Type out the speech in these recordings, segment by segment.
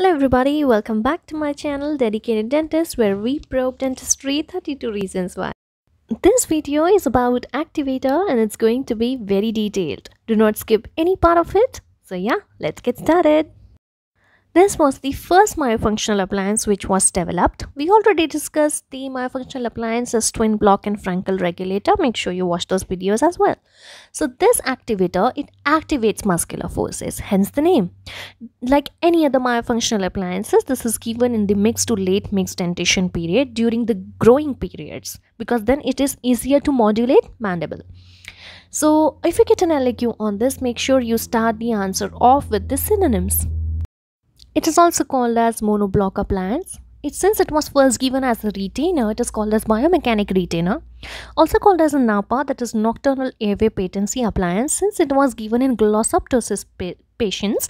Hello everybody, welcome back to my channel Dedicated Dentist where we probe dentistry 32 reasons why. This video is about Activator and it's going to be very detailed. Do not skip any part of it. So yeah, let's get started. This was the first myofunctional appliance which was developed. We already discussed the myofunctional appliances twin block and Frankel regulator. Make sure you watch those videos as well. So this activator, it activates muscular forces, hence the name. Like any other myofunctional appliances, this is given in the mixed to late mixed dentition period during the growing periods because then it is easier to modulate mandible. So if you get an LAQ on this, make sure you start the answer off with the synonyms. It is also called as monoblocker plants. It, since it was first given as a retainer, it is called as biomechanic retainer. Also called as a NAPA that is nocturnal airway patency appliance since it was given in glossoptosis pa patients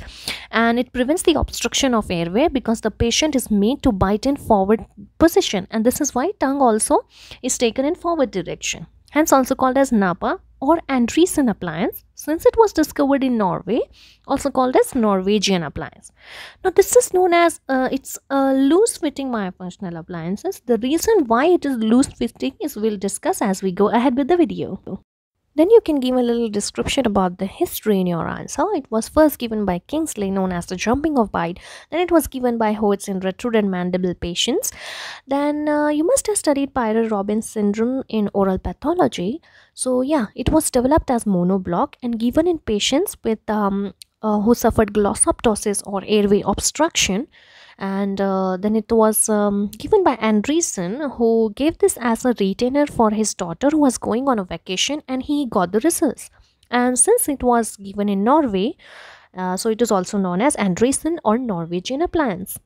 and it prevents the obstruction of airway because the patient is made to bite in forward position and this is why tongue also is taken in forward direction. Hence also called as NAPA or Andreessen appliance since it was discovered in Norway, also called as Norwegian appliance. Now, this is known as uh, it's a loose-fitting myofunctional appliances. The reason why it is loose-fitting is we'll discuss as we go ahead with the video. Then you can give a little description about the history in your answer. It was first given by Kingsley known as the jumping of bite. Then it was given by Hoyts in retrudent mandible patients. Then uh, you must have studied pyrrho Robin syndrome in oral pathology. So yeah, it was developed as monoblock and given in patients with um, uh, who suffered glossoptosis or airway obstruction and uh, then it was um, given by Andreessen who gave this as a retainer for his daughter who was going on a vacation and he got the results and since it was given in Norway uh, so it is also known as Andreessen or Norwegian appliance.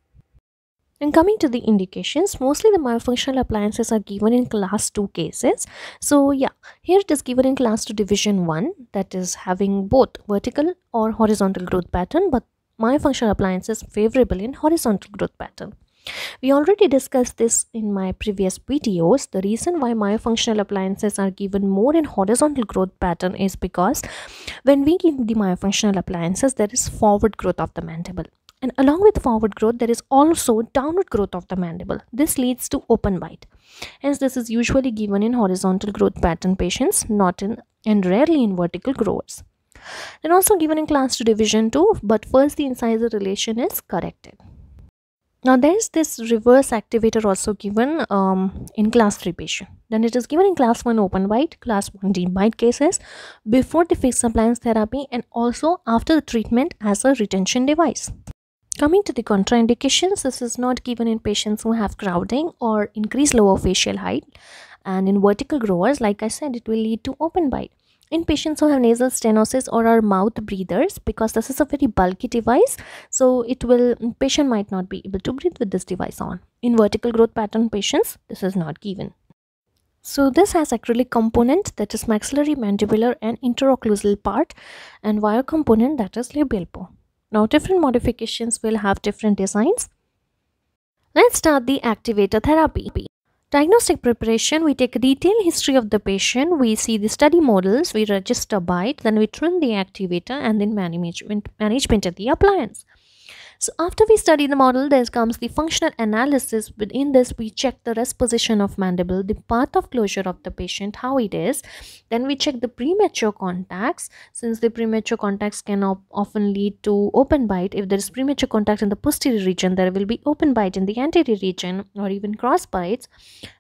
And coming to the indications, mostly the malfunctional appliances are given in class 2 cases. So yeah, here it is given in class 2 division 1 that is having both vertical or horizontal growth pattern but my functional appliances favorable in horizontal growth pattern. We already discussed this in my previous videos. The reason why myofunctional appliances are given more in horizontal growth pattern is because when we give the myofunctional appliances, there is forward growth of the mandible. And along with forward growth, there is also downward growth of the mandible. This leads to open bite. Hence, this is usually given in horizontal growth pattern patients, not in and rarely in vertical growers and also given in class 2 division 2 but first the incisor relation is corrected. Now there is this reverse activator also given um, in class 3 patient. Then it is given in class 1 open bite, class 1 deep bite cases before the fixed appliance therapy and also after the treatment as a retention device. Coming to the contraindications, this is not given in patients who have crowding or increased lower facial height and in vertical growers, like I said, it will lead to open bite in patients who have nasal stenosis or are mouth breathers because this is a very bulky device so it will mm, patient might not be able to breathe with this device on in vertical growth pattern patients this is not given so this has acrylic component that is maxillary mandibular and interocclusal part and wire component that is labial pore now different modifications will have different designs let's start the activator therapy Diagnostic preparation, we take a detailed history of the patient, we see the study models, we register bite, then we trim the activator and then management, management of the appliance. So after we study the model, there comes the functional analysis. Within this, we check the rest position of mandible, the path of closure of the patient, how it is. Then we check the premature contacts. Since the premature contacts can often lead to open bite, if there is premature contact in the posterior region, there will be open bite in the anterior region or even cross bites.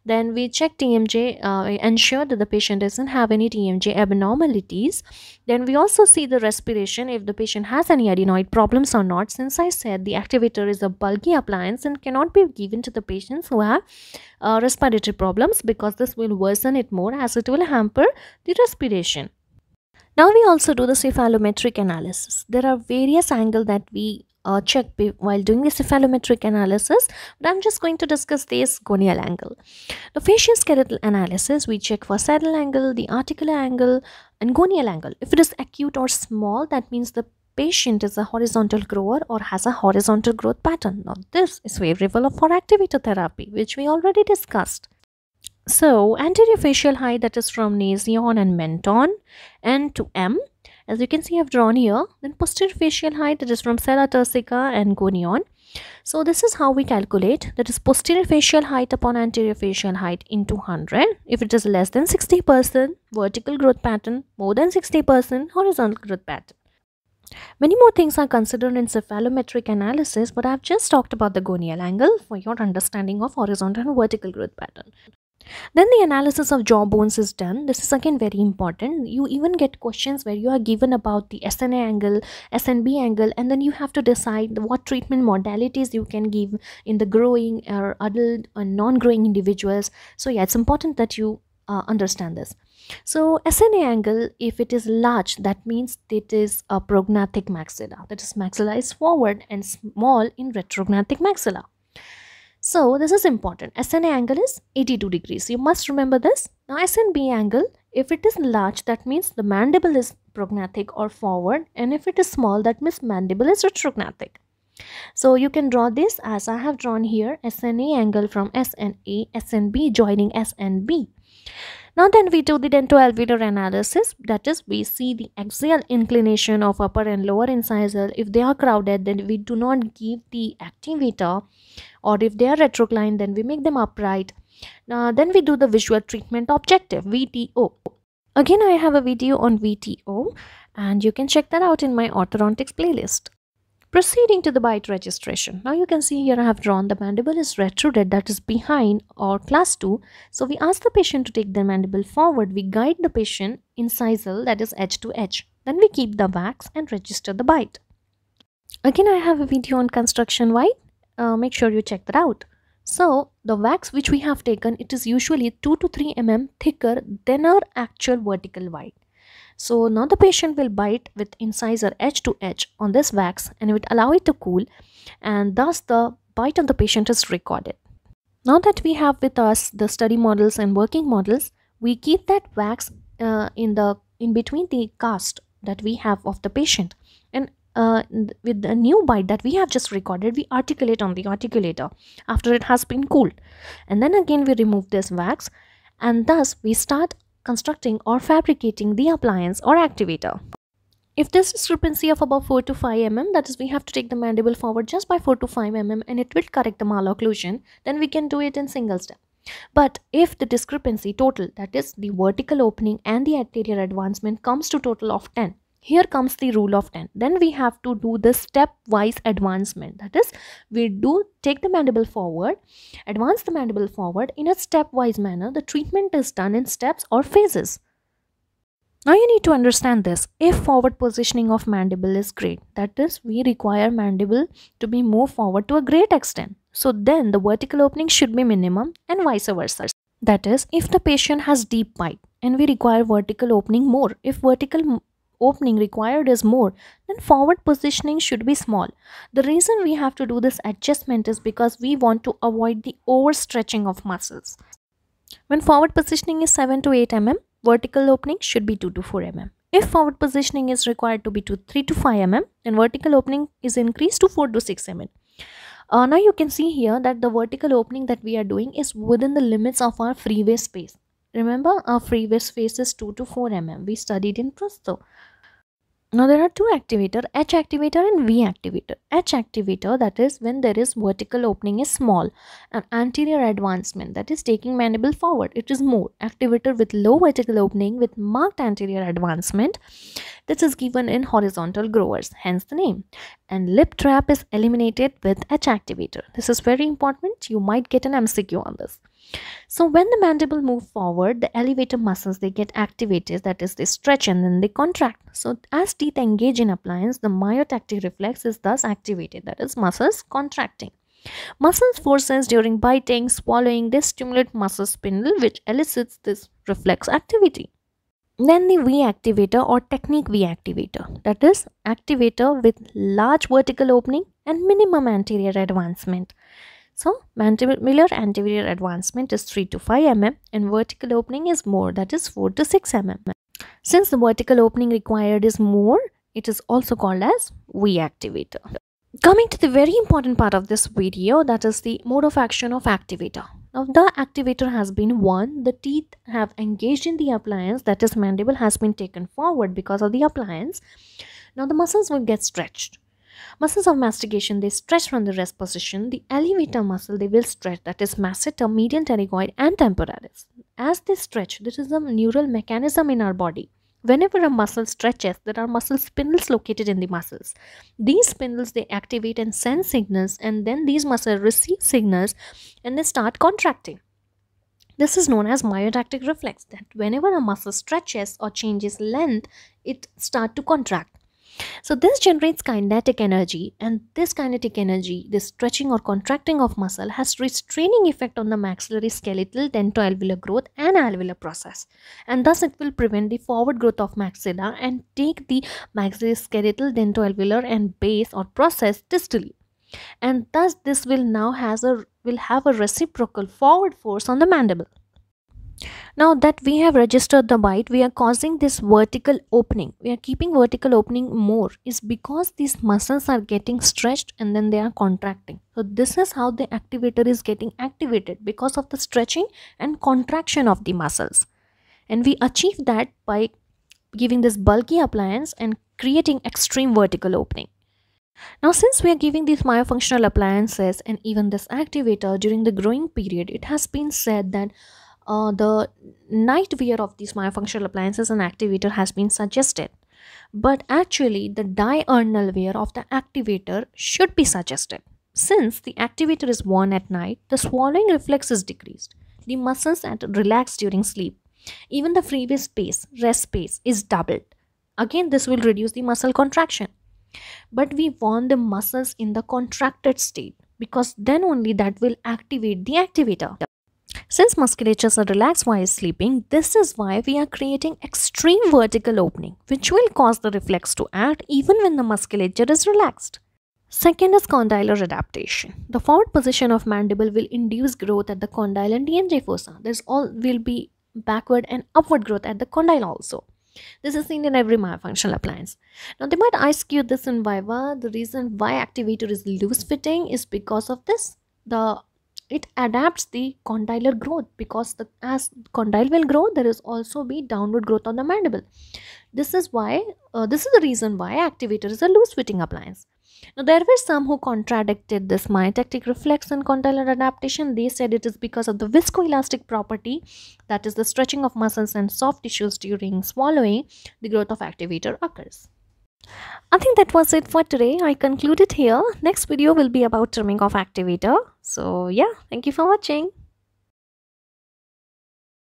Then we check TMJ, uh, ensure that the patient doesn't have any TMJ abnormalities. Then we also see the respiration if the patient has any adenoid problems or not. Since I said the activator is a bulky appliance and cannot be given to the patients who have uh, respiratory problems because this will worsen it more as it will hamper the respiration. Now we also do the cephalometric analysis. There are various angles that we uh, check while doing the cephalometric analysis but i'm just going to discuss this gonial angle the facial analysis we check for saddle angle the articular angle and gonial angle if it is acute or small that means the patient is a horizontal grower or has a horizontal growth pattern now this is favorable for activator therapy which we already discussed so anterior facial height that is from nasion and menton n to m as you can see, I've drawn here. Then posterior facial height that is from sella tersica and gonion. So this is how we calculate that is posterior facial height upon anterior facial height into 100. If it is less than 60% vertical growth pattern, more than 60% horizontal growth pattern. Many more things are considered in cephalometric analysis but I've just talked about the gonial angle for your understanding of horizontal and vertical growth pattern. Then the analysis of jawbones is done. This is again very important. You even get questions where you are given about the SNA angle, SNB angle, and then you have to decide what treatment modalities you can give in the growing or adult or non-growing individuals. So yeah, it's important that you uh, understand this. So SNA angle, if it is large, that means it is a prognathic maxilla. That is maxilla is forward and small in retrognathic maxilla. So this is important. SNA angle is 82 degrees. You must remember this. Now SNB angle, if it is large, that means the mandible is prognathic or forward. And if it is small, that means mandible is retrognathic. So you can draw this as I have drawn here SNA angle from SNA, SNB joining SNB. Now then we do the dental alveolar analysis that is we see the axial inclination of upper and lower incisor if they are crowded then we do not give the activator or if they are retroclined then we make them upright. Now then we do the visual treatment objective VTO. Again I have a video on VTO and you can check that out in my orthodontics playlist. Proceeding to the bite registration. Now you can see here I have drawn the mandible is retruded that is behind or class 2. So we ask the patient to take the mandible forward. We guide the patient incisal that is edge to edge. Then we keep the wax and register the bite. Again I have a video on construction white. Uh, make sure you check that out. So the wax which we have taken it is usually 2 to 3 mm thicker than our actual vertical white. So now the patient will bite with incisor edge to edge on this wax and it would allow it to cool and thus the bite on the patient is recorded. Now that we have with us the study models and working models, we keep that wax uh, in the in between the cast that we have of the patient and uh, with the new bite that we have just recorded we articulate on the articulator after it has been cooled and then again we remove this wax and thus we start constructing or fabricating the appliance or activator. If this discrepancy of about 4 to 5 mm, that is we have to take the mandible forward just by 4 to 5 mm and it will correct the malocclusion, then we can do it in single step. But if the discrepancy total, that is the vertical opening and the anterior advancement comes to total of 10, here comes the rule of 10 then we have to do the stepwise advancement that is we do take the mandible forward advance the mandible forward in a stepwise manner the treatment is done in steps or phases now you need to understand this. If forward positioning of mandible is great, that is we require mandible to be moved forward to a great extent. So then the vertical opening should be minimum and vice versa. That is if the patient has deep bite and we require vertical opening more. If vertical opening required is more, then forward positioning should be small. The reason we have to do this adjustment is because we want to avoid the overstretching of muscles. When forward positioning is 7 to 8 mm, vertical opening should be 2 to 4 mm. If forward positioning is required to be to 3 to 5 mm, then vertical opening is increased to 4 to 6 mm. Uh, now you can see here that the vertical opening that we are doing is within the limits of our freeway space. Remember our freeway space is 2 to 4 mm. We studied in Prusto. Now there are two activator, H activator and V activator. H activator that is when there is vertical opening is small and anterior advancement that is taking mandible forward. It is more activator with low vertical opening with marked anterior advancement. This is given in horizontal growers, hence the name. And lip trap is eliminated with H activator. This is very important. You might get an MCQ on this so when the mandible move forward the elevator muscles they get activated that is they stretch and then they contract so as teeth engage in appliance the myotactic reflex is thus activated that is muscles contracting Muscles forces during biting, swallowing, they stimulate muscle spindle which elicits this reflex activity. Then the V activator or technique V activator that is activator with large vertical opening and minimum anterior advancement. So mandibular anterior advancement is 3 to 5 mm and vertical opening is more that is 4 to 6 mm. Since the vertical opening required is more, it is also called as V activator. Coming to the very important part of this video that is the mode of action of activator. Now the activator has been worn, the teeth have engaged in the appliance that is mandible has been taken forward because of the appliance. Now the muscles will get stretched Muscles of mastication, they stretch from the rest position. The elevator muscle, they will stretch, that is masseter, median pterygoid and temporalis. As they stretch, this is a neural mechanism in our body. Whenever a muscle stretches, there are muscle spindles located in the muscles. These spindles, they activate and send signals and then these muscles receive signals and they start contracting. This is known as myotactic reflex that whenever a muscle stretches or changes length, it start to contract. So this generates kinetic energy and this kinetic energy, this stretching or contracting of muscle has restraining effect on the maxillary skeletal dento growth and alveolar process. And thus it will prevent the forward growth of maxilla and take the maxillary skeletal dento and base or process distally. And thus this will now has a will have a reciprocal forward force on the mandible. Now that we have registered the bite, we are causing this vertical opening. We are keeping vertical opening more is because these muscles are getting stretched and then they are contracting. So this is how the activator is getting activated because of the stretching and contraction of the muscles. And we achieve that by giving this bulky appliance and creating extreme vertical opening. Now since we are giving these myofunctional appliances and even this activator during the growing period, it has been said that uh, the night wear of these myofunctional appliances and activator has been suggested but actually the diurnal wear of the activator should be suggested since the activator is worn at night the swallowing reflex is decreased the muscles that relax during sleep even the freeway space rest space is doubled again this will reduce the muscle contraction but we want the muscles in the contracted state because then only that will activate the activator since musculatures are relaxed while sleeping, this is why we are creating extreme vertical opening, which will cause the reflex to act even when the musculature is relaxed. Second is condylar adaptation. The forward position of mandible will induce growth at the condyle and DNJ fossa. This all will be backward and upward growth at the condyle also. This is seen in every myofunctional appliance. Now they might ask you this in Viva. The reason why activator is loose fitting is because of this. The it adapts the condylar growth because the, as condyle will grow there is also be downward growth on the mandible this is why uh, this is the reason why activator is a loose fitting appliance now there were some who contradicted this myotactic reflex and condylar adaptation they said it is because of the viscoelastic property that is the stretching of muscles and soft tissues during swallowing the growth of activator occurs I think that was it for today. I concluded here. Next video will be about trimming of activator. So yeah, thank you for watching.